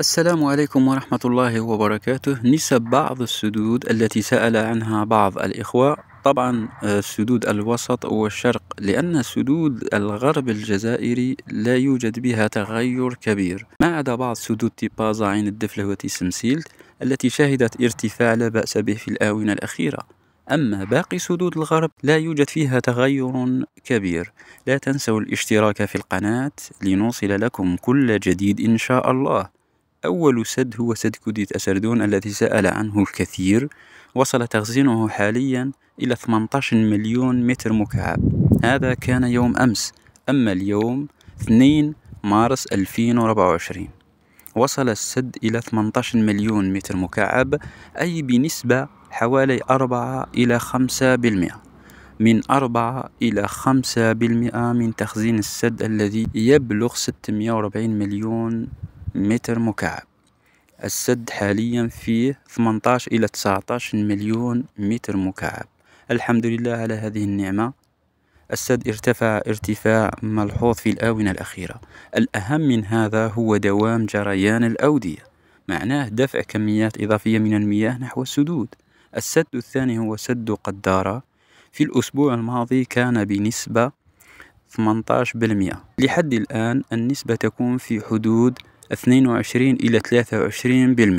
السلام عليكم ورحمة الله وبركاته نسب بعض السدود التي سأل عنها بعض الإخوة طبعا آه، سدود الوسط والشرق لأن سدود الغرب الجزائري لا يوجد بها تغير كبير ما عدا بعض سدود تيبازا عين الدفلة وتيسمسيل التي شهدت ارتفاع لا بأس به في الآونة الأخيرة أما باقي سدود الغرب لا يوجد فيها تغير كبير لا تنسوا الاشتراك في القناة لنوصل لكم كل جديد إن شاء الله أول سد هو سد كوديت أسردون الذي سأل عنه الكثير وصل تخزينه حاليا إلى 18 مليون متر مكعب هذا كان يوم أمس أما اليوم 2 مارس 2024 وصل السد إلى 18 مليون متر مكعب أي بنسبة حوالي 4 إلى 5% بالمئة من 4 إلى 5% بالمئة من تخزين السد الذي يبلغ 640 مليون متر مكعب السد حاليا فيه 18 إلى 19 مليون متر مكعب الحمد لله على هذه النعمة السد ارتفع ارتفاع ملحوظ في الآونة الأخيرة الأهم من هذا هو دوام جريان الأودية معناه دفع كميات إضافية من المياه نحو السدود السد الثاني هو سد قدارة في الأسبوع الماضي كان بنسبة 18% لحد الآن النسبة تكون في حدود 22 إلى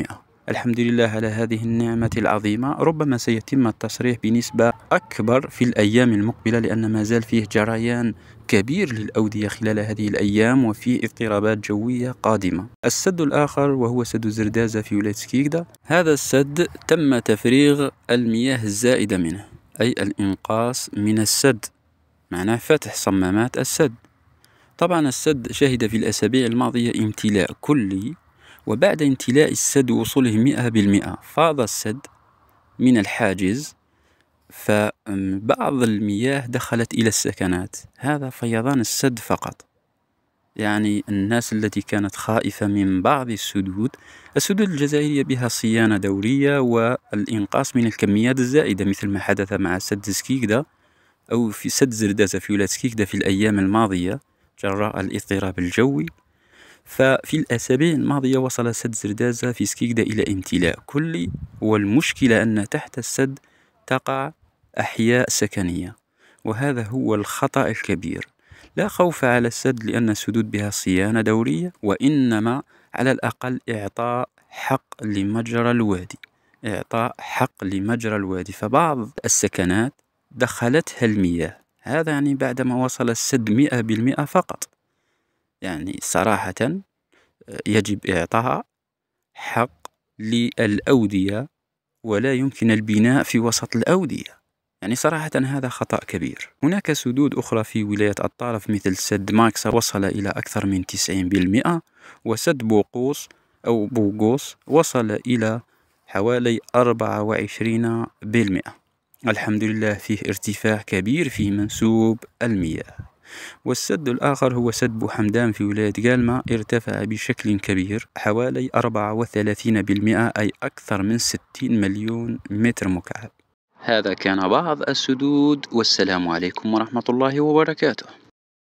23% الحمد لله على هذه النعمة العظيمة ربما سيتم التصريح بنسبة أكبر في الأيام المقبلة لأن ما زال فيه جريان كبير للأودية خلال هذه الأيام وفي اضطرابات جوية قادمة السد الآخر وهو سد زردازة في ولاية سكيكدا هذا السد تم تفريغ المياه الزائدة منه أي الإنقاص من السد معناه فتح صمامات السد طبعا السد شهد في الأسابيع الماضية امتلاء كلي وبعد امتلاء السد وصوله مئة بالمئة فاض السد من الحاجز فبعض المياه دخلت إلى السكنات هذا فيضان السد فقط يعني الناس التي كانت خائفة من بعض السدود السدود الجزائرية بها صيانة دورية والإنقاص من الكميات الزائدة مثل ما حدث مع سد سكيكدا أو في سد زردازة في ولاية سكيكدا في الأيام الماضية جراء الاضطراب الجوي ففي الأسابيع الماضية وصل سد زردازة في سكيكدا إلى امتلاء كلي والمشكلة أن تحت السد تقع أحياء سكنية وهذا هو الخطأ الكبير لا خوف على السد لأن السدود بها صيانة دورية وإنما على الأقل إعطاء حق لمجرى الوادي إعطاء حق لمجرى الوادي فبعض السكنات دخلتها المياه هذا يعني بعدما وصل السد مئة بالمئة فقط يعني صراحة آه، يجب إعطاء حق للأودية ولا يمكن البناء في وسط الأودية يعني صراحة هذا خطأ كبير هناك سدود أخرى في ولاية الطرف مثل سد ماكسا وصل إلى أكثر من 90% وسد بوقوس أو بوغوس وصل إلى حوالي 24% الحمد لله فيه ارتفاع كبير في منسوب المياه والسد الآخر هو سد حمدان في ولاية قالمة ارتفع بشكل كبير حوالي 34% أي أكثر من 60 مليون متر مكعب هذا كان بعض السدود والسلام عليكم ورحمة الله وبركاته